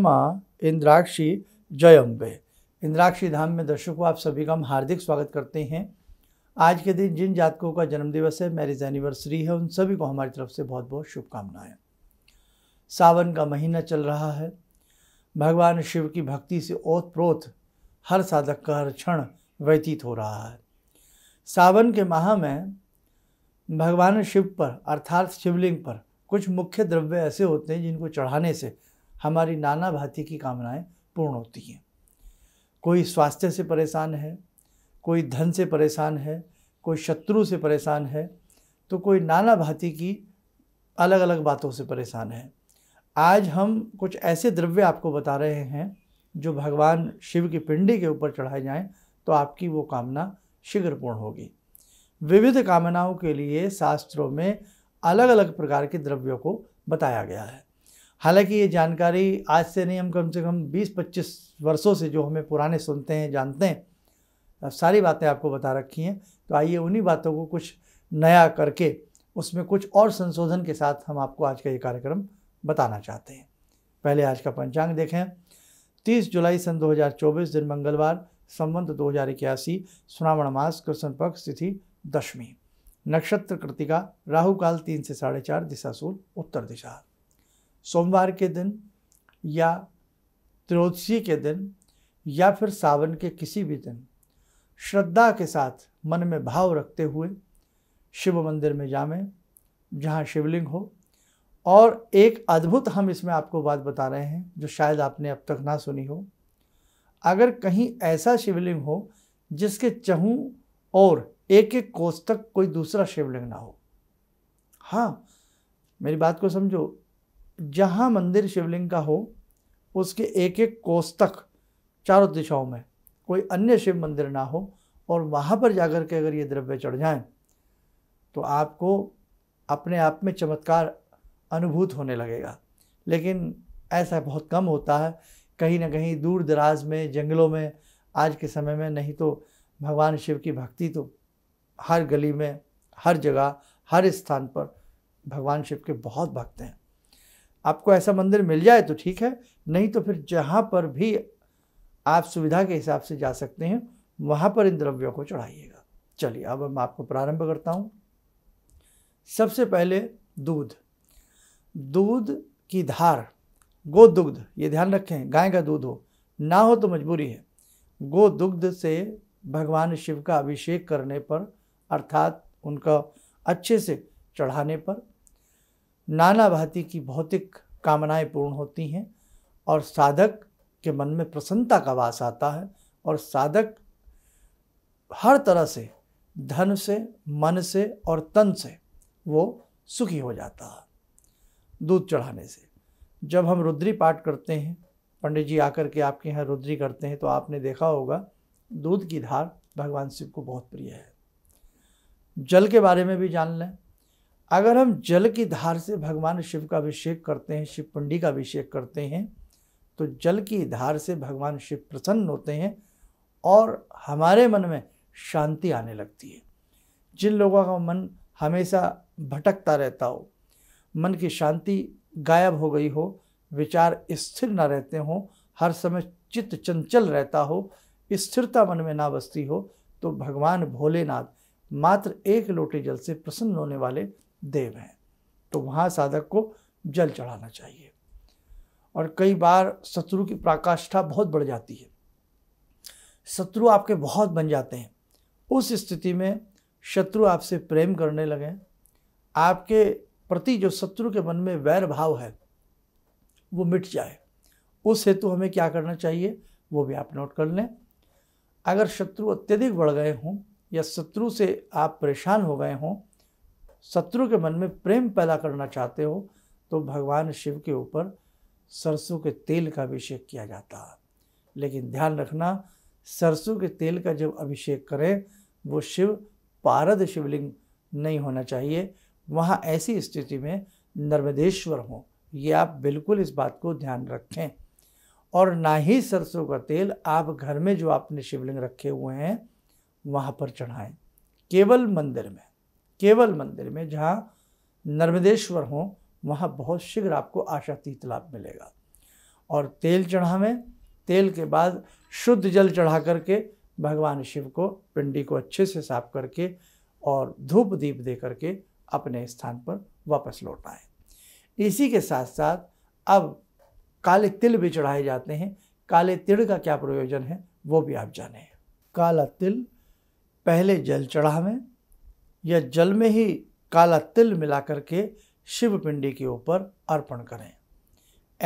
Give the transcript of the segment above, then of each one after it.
माँ इंद्राक्षी जयम्बे इंद्राक्षी धाम में दर्शकों आप सभी का हम हार्दिक स्वागत करते हैं आज के दिन जिन जातकों का जन्मदिवस है मैरिज एनिवर्सरी है उन सभी को हमारी तरफ से बहुत बहुत शुभकामनाएं सावन का महीना चल रहा है भगवान शिव की भक्ति से ओत प्रोत हर साधक का हर क्षण व्यतीत हो रहा है सावन के माह में भगवान शिव पर अर्थात शिवलिंग पर कुछ मुख्य द्रव्य ऐसे होते हैं जिनको चढ़ाने से हमारी नाना भांति की कामनाएं पूर्ण होती हैं कोई स्वास्थ्य से परेशान है कोई धन से परेशान है कोई शत्रु से परेशान है तो कोई नाना भांति की अलग अलग बातों से परेशान है आज हम कुछ ऐसे द्रव्य आपको बता रहे हैं जो भगवान शिव की पिंडी के ऊपर चढ़ाए जाएं तो आपकी वो कामना शीघ्र पूर्ण होगी विविध कामनाओं के लिए शास्त्रों में अलग अलग प्रकार के द्रव्यों को बताया गया है हालांकि ये जानकारी आज से नहीं हम कम से कम 20-25 वर्षों से जो हमें पुराने सुनते हैं जानते हैं अब सारी बातें आपको बता रखी हैं तो आइए उन्हीं बातों को कुछ नया करके उसमें कुछ और संशोधन के साथ हम आपको आज का ये कार्यक्रम बताना चाहते हैं पहले आज का पंचांग देखें 30 जुलाई सन 2024 दिन मंगलवार संबंध दो हज़ार इक्यासी सुनावण मास कृष्ण पक्ष तिथि दशमी नक्षत्र कृतिका राहु काल तीन से साढ़े चार दिशा सूल उत्तर दिशा सोमवार के दिन या त्रोदसी के दिन या फिर सावन के किसी भी दिन श्रद्धा के साथ मन में भाव रखते हुए शिव मंदिर में जामें जहाँ शिवलिंग हो और एक अद्भुत हम इसमें आपको बात बता रहे हैं जो शायद आपने अब तक ना सुनी हो अगर कहीं ऐसा शिवलिंग हो जिसके चहू और एक एक कोस तक कोई दूसरा शिवलिंग ना हो हाँ मेरी बात को समझो जहाँ मंदिर शिवलिंग का हो उसके एक एक कोस तक चारों दिशाओं में कोई अन्य शिव मंदिर ना हो और वहाँ पर जाकर के अगर ये द्रव्य चढ़ जाएं तो आपको अपने आप में चमत्कार अनुभूत होने लगेगा लेकिन ऐसा बहुत कम होता है कहीं ना कहीं दूर दराज में जंगलों में आज के समय में नहीं तो भगवान शिव की भक्ति तो हर गली में हर जगह हर स्थान पर भगवान शिव के बहुत भक्त हैं आपको ऐसा मंदिर मिल जाए तो ठीक है नहीं तो फिर जहाँ पर भी आप सुविधा के हिसाब से जा सकते हैं वहाँ पर इन द्रव्यों को चढ़ाइएगा चलिए अब मैं आपको प्रारंभ करता हूँ सबसे पहले दूध दूध की धार गो दुग्ध ये ध्यान रखें गाय का दूध हो ना हो तो मजबूरी है गो दुग्ध से भगवान शिव का अभिषेक करने पर अर्थात उनका अच्छे से चढ़ाने पर नाना भांति की भौतिक कामनाएं पूर्ण होती हैं और साधक के मन में प्रसन्नता का वास आता है और साधक हर तरह से धन से मन से और तन से वो सुखी हो जाता है दूध चढ़ाने से जब हम रुद्री पाठ करते हैं पंडित जी आकर के आपके यहाँ रुद्री करते हैं तो आपने देखा होगा दूध की धार भगवान शिव को बहुत प्रिय है जल के बारे में भी जान लें अगर हम जल की धार से भगवान शिव का अभिषेक करते हैं शिव पंडी का अभिषेक करते हैं तो जल की धार से भगवान शिव प्रसन्न होते हैं और हमारे मन में शांति आने लगती है जिन लोगों का मन हमेशा भटकता रहता हो मन की शांति गायब हो गई हो विचार स्थिर ना रहते हों हर समय चित्त चंचल रहता हो स्थिरता मन में ना बसती हो तो भगवान भोलेनाथ मात्र एक लोटे जल से प्रसन्न होने वाले देव हैं तो वहाँ साधक को जल चढ़ाना चाहिए और कई बार शत्रु की प्राकाष्ठा बहुत बढ़ जाती है शत्रु आपके बहुत बन जाते हैं उस स्थिति में शत्रु आपसे प्रेम करने लगे आपके प्रति जो शत्रु के मन में वैर भाव है वो मिट जाए उस हेतु हमें क्या करना चाहिए वो भी आप नोट कर लें अगर शत्रु अत्यधिक बढ़ गए हों या शत्रु से आप परेशान हो गए हों शत्रु के मन में प्रेम पैदा करना चाहते हो तो भगवान शिव के ऊपर सरसों के तेल का अभिषेक किया जाता है लेकिन ध्यान रखना सरसों के तेल का जब अभिषेक करें वो शिव पारद शिवलिंग नहीं होना चाहिए वहाँ ऐसी स्थिति में नर्मदेश्वर हों ये आप बिल्कुल इस बात को ध्यान रखें और ना ही सरसों का तेल आप घर में जो आपने शिवलिंग रखे हुए हैं वहाँ पर चढ़ाएं केवल मंदिर में केवल मंदिर में जहाँ नर्मदेश्वर हों वहाँ बहुत शीघ्र आपको आशातीत लाभ मिलेगा और तेल चढ़ावें तेल के बाद शुद्ध जल चढ़ा करके भगवान शिव को पिंडी को अच्छे से साफ करके और धूप दीप दे करके अपने स्थान पर वापस लौट आए इसी के साथ साथ अब काले तिल भी चढ़ाए जाते हैं काले तिल का क्या प्रयोजन है वो भी आप जाने काला तिल पहले जल चढ़ावें या जल में ही काला तिल मिला करके शिव पिंडी के ऊपर अर्पण करें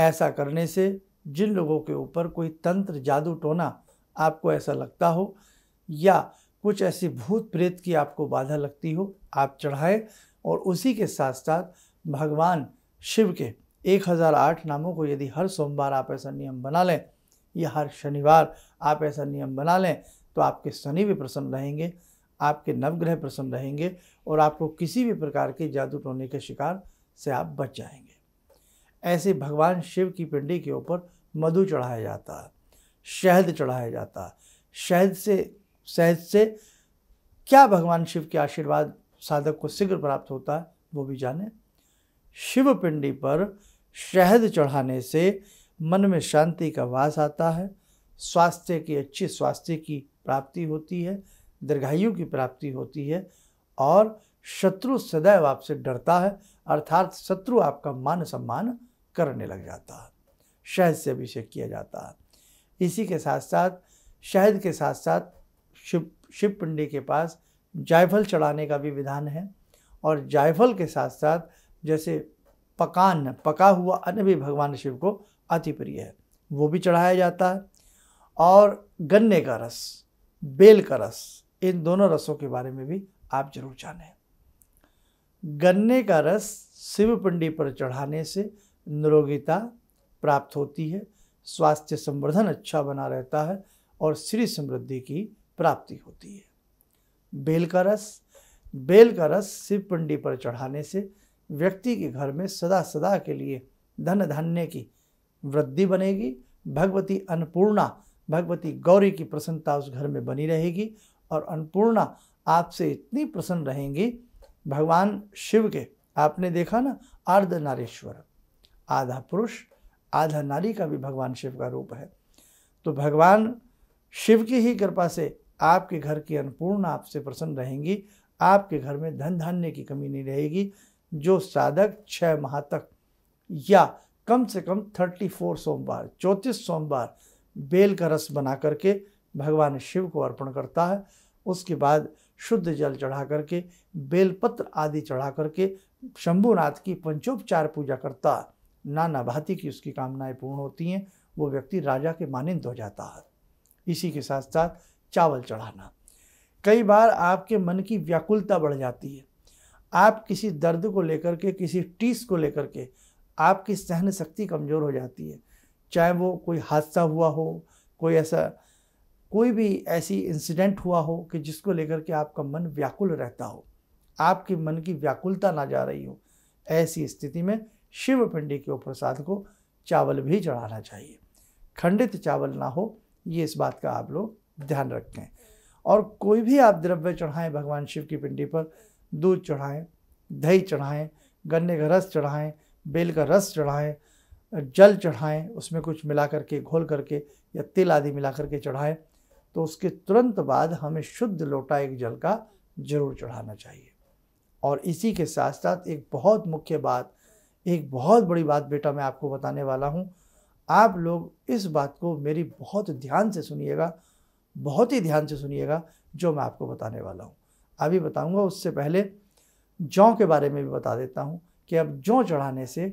ऐसा करने से जिन लोगों के ऊपर कोई तंत्र जादू टोना आपको ऐसा लगता हो या कुछ ऐसी भूत प्रेत की आपको बाधा लगती हो आप चढ़ाएं और उसी के साथ साथ भगवान शिव के 1008 नामों को यदि हर सोमवार आप ऐसा नियम बना लें या हर शनिवार आप ऐसा नियम बना लें तो आपके शनि भी प्रसन्न रहेंगे आपके नवग्रह प्रसन्न रहेंगे और आपको किसी भी प्रकार के जादू टोने के शिकार से आप बच जाएंगे ऐसे भगवान शिव की पिंडी के ऊपर मधु चढ़ाया जाता है शहद चढ़ाया जाता है शहद से शहद से क्या भगवान शिव के आशीर्वाद साधक को शीघ्र प्राप्त होता है वो भी जाने शिव पिंडी पर शहद चढ़ाने से मन में शांति का वास आता है स्वास्थ्य की अच्छी स्वास्थ्य की प्राप्ति होती है दीर्घायु की प्राप्ति होती है और शत्रु सदैव आपसे डरता है अर्थात शत्रु आपका मान सम्मान करने लग जाता है शहद से अभिषेक किया जाता है इसी के साथ साथ शहद के साथ साथ शिव शिव पिंडी के पास जायफल चढ़ाने का भी विधान है और जायफल के साथ साथ जैसे पकान पका हुआ अन्न भी भगवान शिव को अति प्रिय है वो भी चढ़ाया जाता है और गन्ने का रस बेल का रस इन दोनों रसों के बारे में भी आप जरूर जाने गन्ने का रस शिव पिंडी पर चढ़ाने से निरोगिता प्राप्त होती है स्वास्थ्य संवर्धन अच्छा बना रहता है और श्री समृद्धि की प्राप्ति होती है बेल का रस बेल का रस शिव पिंडी पर चढ़ाने से व्यक्ति के घर में सदा सदा के लिए धन धान्य की वृद्धि बनेगी भगवती अन्नपूर्णा भगवती गौरी की प्रसन्नता उस घर में बनी रहेगी और अन्नपूर्णा आपसे इतनी प्रसन्न रहेंगी भगवान शिव के आपने देखा ना अर्ध नारेश्वर आधा पुरुष आधा नारी का भी भगवान शिव का रूप है तो भगवान शिव की ही कृपा से आपके घर की अन्नपूर्णा आपसे प्रसन्न रहेंगी आपके घर में धन धान्य की कमी नहीं रहेगी जो साधक छः माह तक या कम से कम थर्टी फोर सोमवार चौंतीस सोमवार बेल का रस बना करके भगवान शिव को अर्पण करता है उसके बाद शुद्ध जल चढ़ा करके बेलपत्र आदि चढ़ा करके शंभुनाथ की पंचोपचार पूजा करता है नाना भाती की उसकी कामनाएं पूर्ण होती हैं वो व्यक्ति राजा के मानिंद हो जाता है इसी के साथ साथ चावल चढ़ाना कई बार आपके मन की व्याकुलता बढ़ जाती है आप किसी दर्द को लेकर के किसी टीस को लेकर के आपकी सहन शक्ति कमज़ोर हो जाती है चाहे वो कोई हादसा हुआ हो कोई ऐसा कोई भी ऐसी इंसिडेंट हुआ हो कि जिसको लेकर के आपका मन व्याकुल रहता हो आपके मन की व्याकुलता ना जा रही हो ऐसी स्थिति में शिव पिंडी के ऊपर को चावल भी चढ़ाना चाहिए खंडित चावल ना हो ये इस बात का आप लोग ध्यान रखें और कोई भी आप द्रव्य चढ़ाएं भगवान शिव की पिंडी पर दूध चढ़ाएं दही चढ़ाएं गन्ने का रस चढ़ाएं बेल का रस चढ़ाएं जल चढ़ाएं उसमें कुछ मिला करके घोल करके या तिल आदि मिला करके चढ़ाएं तो उसके तुरंत बाद हमें शुद्ध लोटा एक जल का जरूर चढ़ाना चाहिए और इसी के साथ साथ एक बहुत मुख्य बात एक बहुत बड़ी बात बेटा मैं आपको बताने वाला हूँ आप लोग इस बात को मेरी बहुत ध्यान से सुनिएगा बहुत ही ध्यान से सुनिएगा जो मैं आपको बताने वाला हूँ अभी बताऊँगा उससे पहले जौ के बारे में भी बता देता हूँ कि अब जौ चढ़ाने से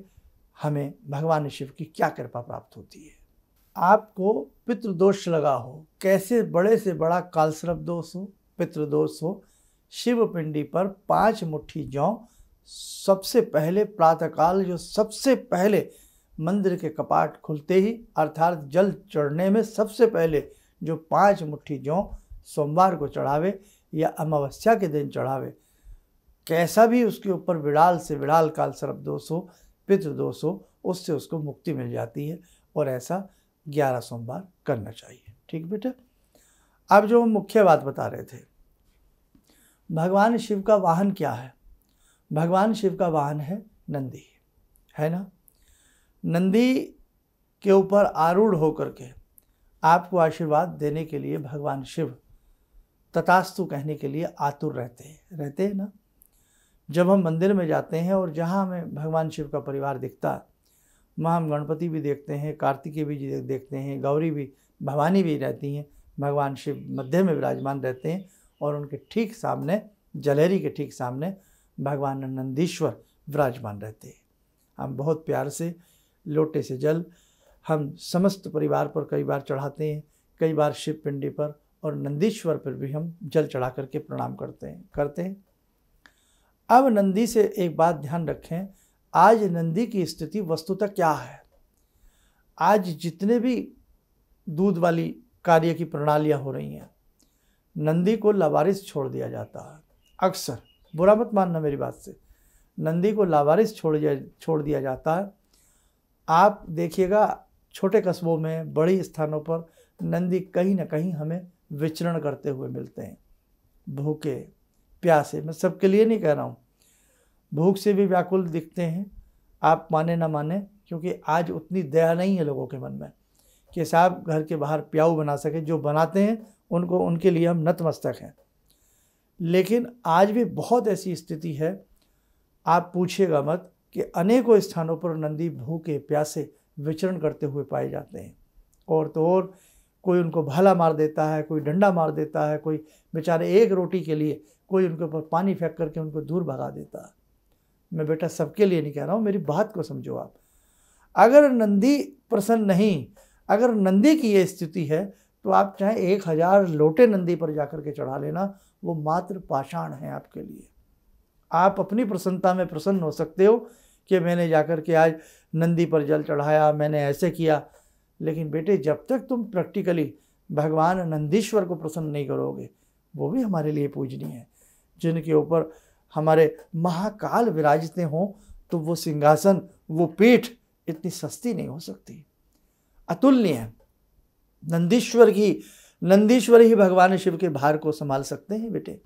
हमें भगवान शिव की क्या कृपा प्राप्त होती है आपको पितृदोष लगा हो कैसे बड़े से बड़ा कालसर्प दोष हो पितृदोष हो शिव पिंडी पर पांच मुट्ठी जौ सबसे पहले प्रातःकाल जो सबसे पहले मंदिर के कपाट खुलते ही अर्थात जल चढ़ने में सबसे पहले जो पांच मुट्ठी जौ सोमवार को चढ़ावे या अमावस्या के दिन चढ़ावे कैसा भी उसके ऊपर विड़ाल से विड़ाल काल सर्प दोष हो पितृदोष हो उससे उसको मुक्ति मिल जाती है और ऐसा ग्यारह सोमवार करना चाहिए ठीक बेटा अब जो मुख्य बात बता रहे थे भगवान शिव का वाहन क्या है भगवान शिव का वाहन है नंदी है ना नंदी के ऊपर आरूढ़ होकर के आपको आशीर्वाद देने के लिए भगवान शिव तथास्तु कहने के लिए आतुर रहते हैं रहते हैं ना जब हम मंदिर में जाते हैं और जहाँ हमें भगवान शिव का परिवार दिखता है वहाँ हम गणपति भी देखते हैं कार्तिकी भी देखते हैं गौरी भी भवानी भी रहती हैं भगवान शिव मध्य में विराजमान रहते हैं और उनके ठीक सामने जलहरी के ठीक सामने भगवान नंदीश्वर विराजमान रहते हैं हम बहुत प्यार से लोटे से जल हम समस्त परिवार पर कई बार चढ़ाते हैं कई बार शिव पिंडी पर और नंदीश्वर पर भी हम जल चढ़ा करके प्रणाम करते हैं करते हैं अब नंदी से एक बात ध्यान रखें आज नंदी की स्थिति वस्तुतः क्या है आज जितने भी दूध वाली कार्य की प्रणालियाँ हो रही हैं नंदी को लावारिस छोड़ दिया जाता है अक्सर बुरा मत मानना मेरी बात से नंदी को लावारिस छोड़ दिया छोड़ दिया जाता है आप देखिएगा छोटे कस्बों में बड़ी स्थानों पर नंदी कहीं ना कहीं हमें विचरण करते हुए मिलते हैं भूखे प्यासे मैं सबके लिए नहीं कह रहा हूँ भूख से भी व्याकुल दिखते हैं आप माने ना माने क्योंकि आज उतनी दया नहीं है लोगों के मन में कि साहब घर के बाहर प्याऊ बना सके जो बनाते हैं उनको उनके लिए हम नतमस्तक हैं लेकिन आज भी बहुत ऐसी स्थिति है आप पूछिएगा मत कि अनेकों स्थानों पर नंदी भूखे प्यासे विचरण करते हुए पाए जाते हैं और तो और कोई उनको भाला मार देता है कोई डंडा मार देता है कोई बेचारे एक रोटी के लिए कोई उनके ऊपर पानी फेंक करके उनको दूर भगा देता है मैं बेटा सबके लिए नहीं कह रहा हूँ मेरी बात को समझो आप अगर नंदी प्रसन्न नहीं अगर नंदी की ये स्थिति है तो आप चाहे एक हज़ार लोटे नंदी पर जाकर के चढ़ा लेना वो मात्र पाषाण है आपके लिए आप अपनी प्रसन्नता में प्रसन्न हो सकते हो कि मैंने जाकर के आज नंदी पर जल चढ़ाया मैंने ऐसे किया लेकिन बेटे जब तक तुम प्रैक्टिकली भगवान नंदीश्वर को प्रसन्न नहीं करोगे वो भी हमारे लिए पूजनीय है जिनके ऊपर हमारे महाकाल विराजते हों तो वो सिंहासन वो पीठ इतनी सस्ती नहीं हो सकती अतुल्य है नंदीश्वर की नंदीश्वर ही भगवान शिव के भार को संभाल सकते हैं बेटे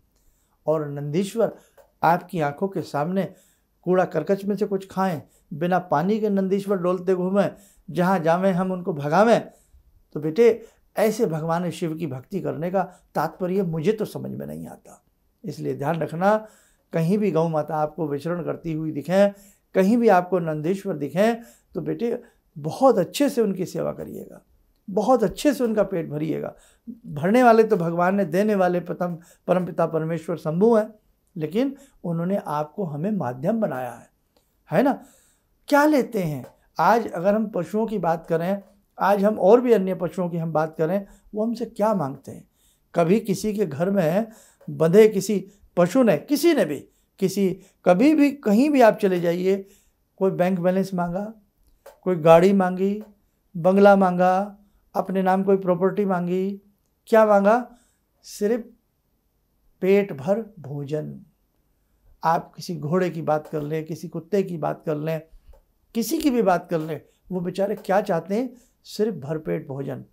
और नंदीश्वर आपकी आंखों के सामने कूड़ा करकच में से कुछ खाएं बिना पानी के नंदीश्वर डोलते घूमें जहाँ जावें हम उनको भगावें तो बेटे ऐसे भगवान शिव की भक्ति करने का तात्पर्य मुझे तो समझ में नहीं आता इसलिए ध्यान रखना कहीं भी गौ माता आपको विचरण करती हुई दिखें कहीं भी आपको नंदेश्वर दिखें तो बेटे बहुत अच्छे से उनकी सेवा करिएगा बहुत अच्छे से उनका पेट भरिएगा भरने वाले तो भगवान ने देने वाले प्रथम परम पिता परमेश्वर शंभु हैं लेकिन उन्होंने आपको हमें माध्यम बनाया है है ना क्या लेते हैं आज अगर हम पशुओं की बात करें आज हम और भी अन्य पशुओं की हम बात करें वो हमसे क्या मांगते हैं कभी किसी के घर में बंधे किसी पशु ने किसी ने भी किसी कभी भी कहीं भी आप चले जाइए कोई बैंक बैलेंस मांगा कोई गाड़ी मांगी बंगला मांगा अपने नाम कोई प्रॉपर्टी मांगी क्या मांगा सिर्फ पेट भर भोजन आप किसी घोड़े की बात कर लें किसी कुत्ते की बात कर लें किसी की भी बात कर लें वो बेचारे क्या चाहते हैं सिर्फ भरपेट भोजन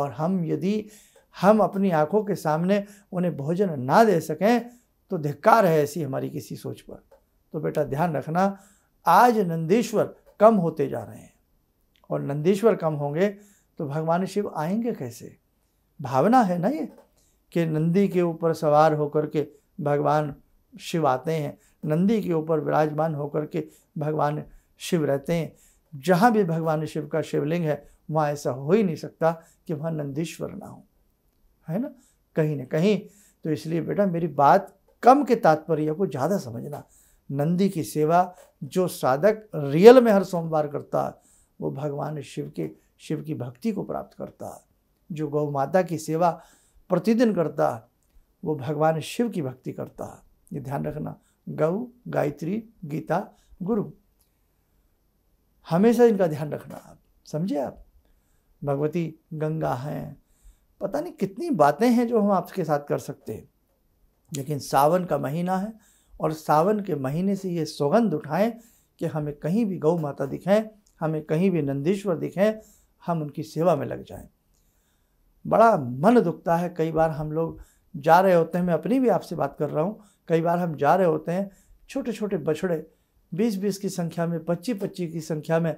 और हम यदि हम अपनी आँखों के सामने उन्हें भोजन ना दे सकें तो धिक्कार है ऐसी हमारी किसी सोच पर तो बेटा ध्यान रखना आज नंदीश्वर कम होते जा रहे हैं और नंदीश्वर कम होंगे तो भगवान शिव आएंगे कैसे भावना है ना ये कि नंदी के ऊपर सवार होकर के भगवान शिव आते हैं नंदी के ऊपर विराजमान होकर के भगवान शिव रहते हैं जहाँ भी भगवान शिव का शिवलिंग है वहाँ ऐसा हो ही नहीं सकता कि वहाँ नंदीश्वर ना हो है ना कहीं ना कहीं तो इसलिए बेटा मेरी बात कम के तात्पर्य को ज़्यादा समझना नंदी की सेवा जो साधक रियल में हर सोमवार करता है वो भगवान शिव के शिव की भक्ति को प्राप्त करता है जो गौ माता की सेवा प्रतिदिन करता है वो भगवान शिव की भक्ति करता है ये ध्यान रखना गौ गायत्री गीता गुरु हमेशा इनका ध्यान रखना आप समझे आप भगवती गंगा हैं पता नहीं कितनी बातें हैं जो हम आपके साथ कर सकते हैं लेकिन सावन का महीना है और सावन के महीने से ये सुगंध उठाएं कि हमें कहीं भी गौ माता दिखें हमें कहीं भी नंदीश्वर दिखें हम उनकी सेवा में लग जाएं बड़ा मन दुखता है कई बार हम लोग जा रहे होते हैं मैं अपनी भी आपसे बात कर रहा हूँ कई बार हम जा रहे होते हैं छोटे छोटे बछड़े बीस बीस की संख्या में पच्चीस पच्चीस की संख्या में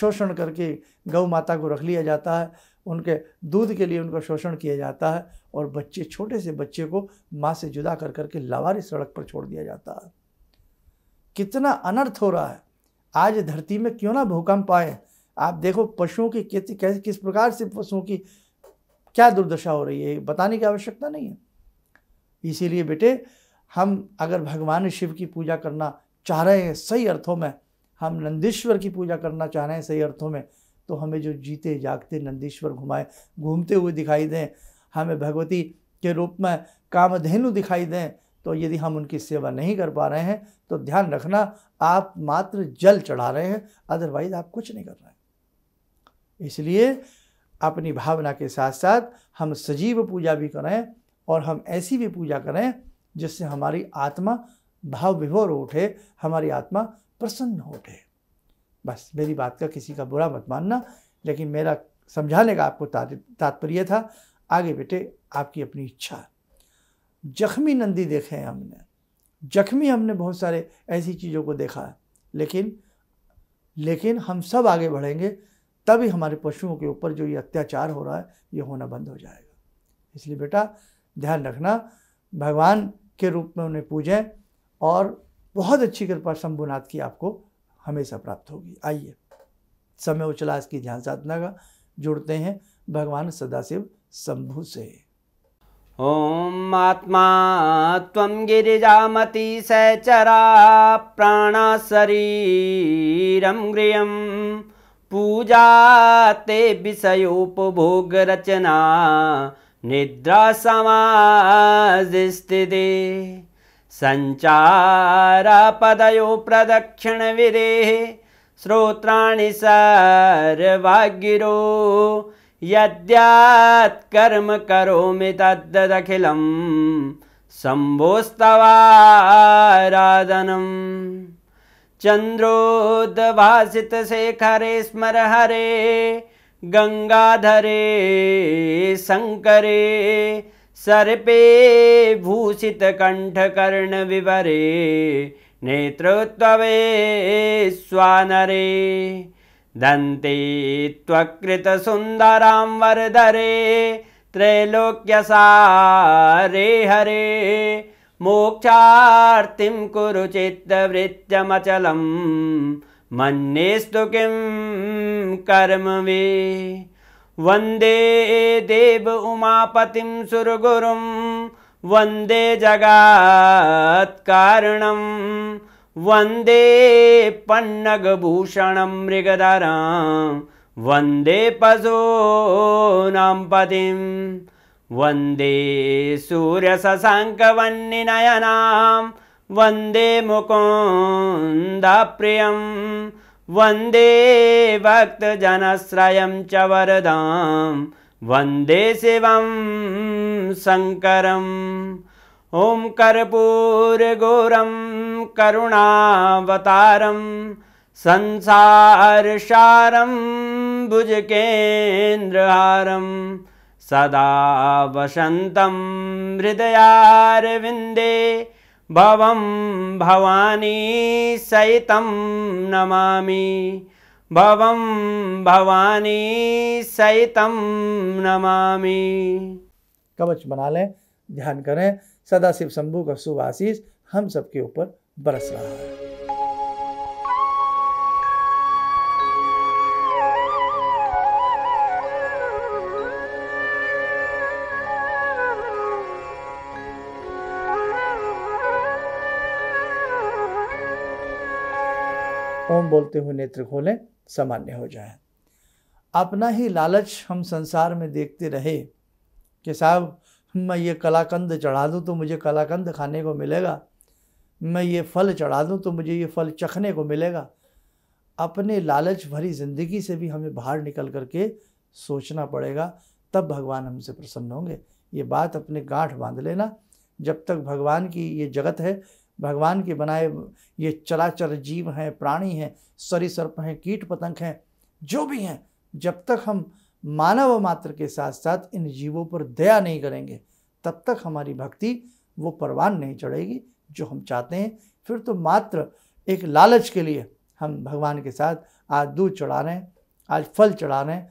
शोषण करके गौ माता को रख लिया जाता है उनके दूध के लिए उनका शोषण किया जाता है और बच्चे छोटे से बच्चे को माँ से जुदा कर करके लवारी सड़क पर छोड़ दिया जाता है कितना अनर्थ हो रहा है आज धरती में क्यों ना भूकंप आए आप देखो पशुओं की कैसे कैसे किस प्रकार से पशुओं की क्या दुर्दशा हो रही है बताने की आवश्यकता नहीं है इसीलिए बेटे हम अगर भगवान शिव की पूजा करना चाह रहे हैं सही अर्थों में हम नंदीश्वर की पूजा करना चाह रहे हैं सही अर्थों में तो हमें जो जीते जागते नंदीश्वर घुमाए घूमते हुए दिखाई दें हमें भगवती के रूप में कामधेनु दिखाई दें तो यदि हम उनकी सेवा नहीं कर पा रहे हैं तो ध्यान रखना आप मात्र जल चढ़ा रहे हैं अदरवाइज आप कुछ नहीं कर रहे हैं इसलिए अपनी भावना के साथ साथ हम सजीव पूजा भी करें और हम ऐसी भी पूजा करें जिससे हमारी आत्मा भाव विभोर उठे हमारी आत्मा प्रसन्न उठे बस मेरी बात का किसी का बुरा मत मानना लेकिन मेरा समझाने का आपको तात्पर्य था आगे बेटे आपकी अपनी इच्छा जख्मी नंदी देखे हैं हमने जख्मी हमने बहुत सारे ऐसी चीज़ों को देखा है लेकिन लेकिन हम सब आगे बढ़ेंगे तभी हमारे पशुओं के ऊपर जो ये अत्याचार हो रहा है ये होना बंद हो जाएगा इसलिए बेटा ध्यान रखना भगवान के रूप में उन्हें पूजें और बहुत अच्छी कृपा शंभुनाथ की आपको हमेशा प्राप्त होगी आइए समय उचला इसकी ध्यान साधना का जुड़ते हैं भगवान सदाशिव शंभु से ओम आत्मा गिरिजा मति सचरा प्राण प्राणाशरीरं गृहम पूजा ते विषयोपभोग रचना निद्रा समाज स्थिति सञ्चारपदयो प्रदक्षिणविदेः श्रोत्राणि यद्यात् कर्म करोमि तद्दखिलं शम्भोस्तवा चन्द्रोद्भासितशेखरे चन्द्रोद्भाषितशेखरे स्मर हरे गङ्गाधरे शङ्करे सर्पे भूषितकण्ठकर्णविवरे नेत्रत्ववे स्वानरे दन्ते त्वकृतसुन्दरां वरदरे त्रैलोक्यसारे हरे मोक्षार्तिं कुरु चित्तवृत्यमचलं मन्येस्तु किं कर्मवे वन्दे देव उमापतिं सुरगुरुं वन्दे जगात्कारणं वन्दे पन्नगभूषणं मृगधरां वन्दे पतिं वन्दे सूर्यशशाङ्कवन्निनयनां वन्दे मुकुन्दप्रियम् वन्दे भक्तजनश्रयं च वरदां वन्दे शिवं शङ्करम् ॐ कर्पूरगोरं करुणावतारं संसारसारं भुजकेन्द्रहारं सदा वसन्तं हृदयारविन्दे भव भवानी सहितं नमामि भवम भवानी सहितं नमामि कवच बना लें ध्यान करें सदा शिव शंभु का शुभ आशीष हम सबके ऊपर बरस रहा है ओम बोलते हुए नेत्र खोलें सामान्य हो जाए अपना ही लालच हम संसार में देखते रहे कि साहब मैं ये कलाकंद चढ़ा दूँ तो मुझे कलाकंद खाने को मिलेगा मैं ये फल चढ़ा दूँ तो मुझे ये फल चखने को मिलेगा अपने लालच भरी ज़िंदगी से भी हमें बाहर निकल करके सोचना पड़ेगा तब भगवान हमसे प्रसन्न होंगे ये बात अपने गांठ बांध लेना जब तक भगवान की ये जगत है भगवान के बनाए ये चराचर जीव हैं प्राणी हैं सरी सर्प हैं कीट पतंग हैं जो भी हैं जब तक हम मानव मात्र के साथ साथ इन जीवों पर दया नहीं करेंगे तब तक हमारी भक्ति वो परवान नहीं चढ़ेगी जो हम चाहते हैं फिर तो मात्र एक लालच के लिए हम भगवान के साथ आज दूध चढ़ा रहे हैं आज फल चढ़ा रहे हैं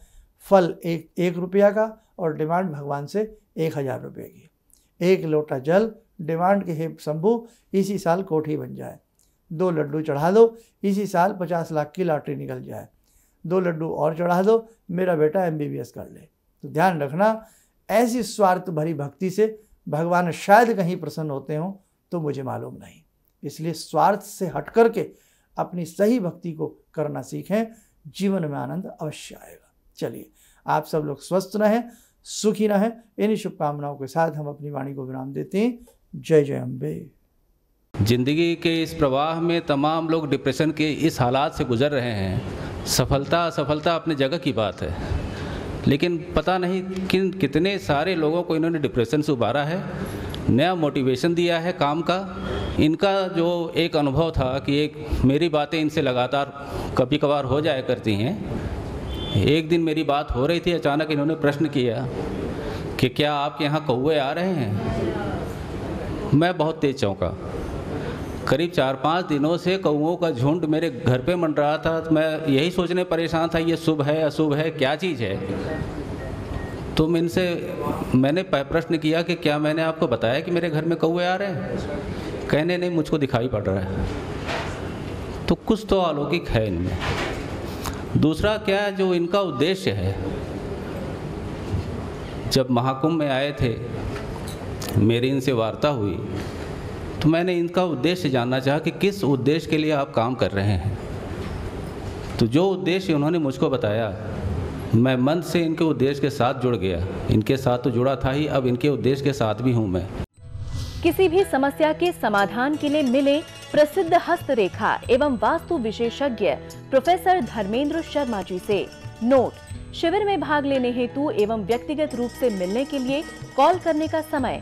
फल एक एक रुपया का और डिमांड भगवान से एक हज़ार रुपये की एक लोटा जल डिमांड के हे शंभु इसी साल कोठी बन जाए दो लड्डू चढ़ा दो इसी साल पचास लाख की लॉटरी निकल जाए दो लड्डू और चढ़ा दो मेरा बेटा एम कर ले तो ध्यान रखना ऐसी स्वार्थ भरी भक्ति से भगवान शायद कहीं प्रसन्न होते हों तो मुझे मालूम नहीं इसलिए स्वार्थ से हट करके अपनी सही भक्ति को करना सीखें जीवन में आनंद अवश्य आएगा चलिए आप सब लोग स्वस्थ रहें सुखी रहें इन्हीं शुभकामनाओं के साथ हम अपनी वाणी को विराम देते हैं जय जय अम्बे जिंदगी के इस प्रवाह में तमाम लोग डिप्रेशन के इस हालात से गुजर रहे हैं सफलता असफलता अपने जगह की बात है लेकिन पता नहीं किन कितने सारे लोगों को इन्होंने डिप्रेशन से उबारा है नया मोटिवेशन दिया है काम का इनका जो एक अनुभव था कि एक मेरी बातें इनसे लगातार कभी कभार हो जाया करती हैं एक दिन मेरी बात हो रही थी अचानक इन्होंने प्रश्न किया कि क्या आपके यहाँ कौए आ रहे हैं मैं बहुत तेज चौंका करीब चार पाँच दिनों से कौओं का झुंड मेरे घर पे मंड रहा था तो मैं यही सोचने परेशान था ये शुभ है अशुभ है क्या चीज़ है तो इनसे मैंने प्रश्न किया कि क्या मैंने आपको बताया कि मेरे घर में कौए आ रहे हैं कहने नहीं मुझको दिखाई पड़ रहा है तो कुछ तो अलौकिक है इनमें दूसरा क्या जो इनका उद्देश्य है जब महाकुंभ में आए थे मेरी इनसे वार्ता हुई तो मैंने इनका उद्देश्य जानना चाहा कि किस उद्देश्य के लिए आप काम कर रहे हैं तो जो उद्देश्य उन्होंने मुझको बताया मैं मन से इनके उद्देश्य के साथ जुड़ गया इनके साथ तो जुड़ा था ही अब इनके उद्देश्य के साथ भी हूँ मैं किसी भी समस्या के समाधान के लिए मिले प्रसिद्ध हस्तरेखा एवं वास्तु विशेषज्ञ प्रोफेसर धर्मेंद्र शर्मा जी से नोट शिविर में भाग लेने हेतु एवं व्यक्तिगत रूप से मिलने के लिए कॉल करने का समय